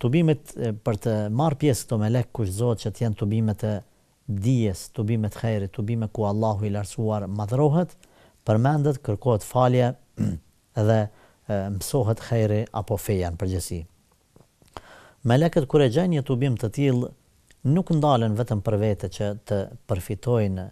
tubimet për të marrë pjesë këto melek kush zot që janë tubimet e dijes, tubimet e xhairit, tubimet ku Allahu i larsuar madhrohet, përmendet kërkohet falje dhe mësohet kheri apo feja në përgjësi. Melekët kur e gjejnë një tubim të tillë nuk ndalen vetëm për vete që të përfitojnë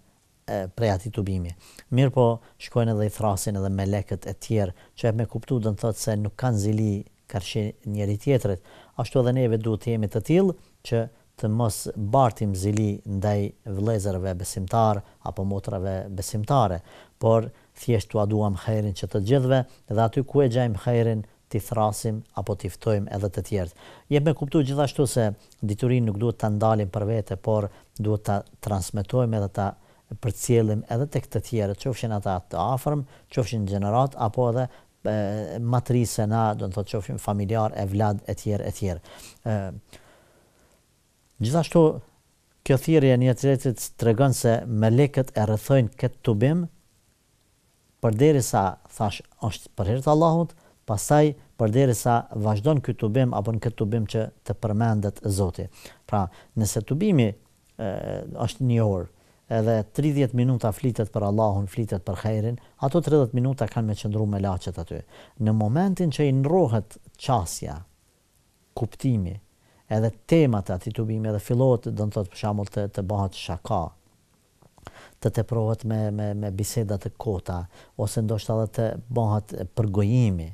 prej ati tubimi. Mirë po, shkojnë edhe i thrasin edhe me leket e tjerë, që e me kuptu dënë thotë se nuk kanë zili kërshin njëri tjetërit. Ashtu edhe neve duhet të jemi të tillë që të mos bartim zili ndaj vëllezërve besimtar apo motrave besimtare, por thjesht ua duam hajrin që të gjithve dhe aty ku e gjajm hajrin ti thrasim apo ti ftojmë edhe të tjerë. Jep me kuptuar gjithashtu se diturin nuk duhet ta ndalim për vete, por duhet ta transmitojmë edhe ta përcjellim edhe tek të tjerë, qofshin ata të afërm, qofshin gjenerat apo edhe matrisë na do të thotë qofshin familjar e vlad e tjerë e tjerë. ë Gjithashtu kjo thirrje në të tregon se me e rrethojnë kët tubim përderisa thash është për Allahut, pasaj Allahut, pastaj përderisa vazhdon ky tubim apo në kët tubim që të përmendet Zoti. Pra, nëse tubimi është një orë edhe 30 minuta flitet për Allahun, flitet për hajrin, ato 30 minuta kanë me qëndru me laçet aty. Në momentin që i ndrohet çasja, kuptimi, edhe temat aty të bimë dhe fillohet do të thotë për shembull të të bëhat shaka të të provat me me me biseda të kota ose ndoshta edhe të bëhat për gojimi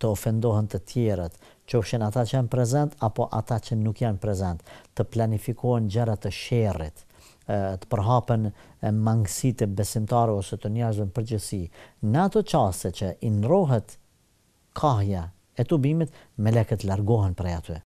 të ofendohen të tjerët qofshin ata që janë prezent, apo ata që nuk janë prezent, të planifikohen gjëra të sherrit të përhapen mangësit e besimtarë ose të njerëzve në përgjësi. Në ato qase që inrohet kahja e të bimit, me leket largohen për e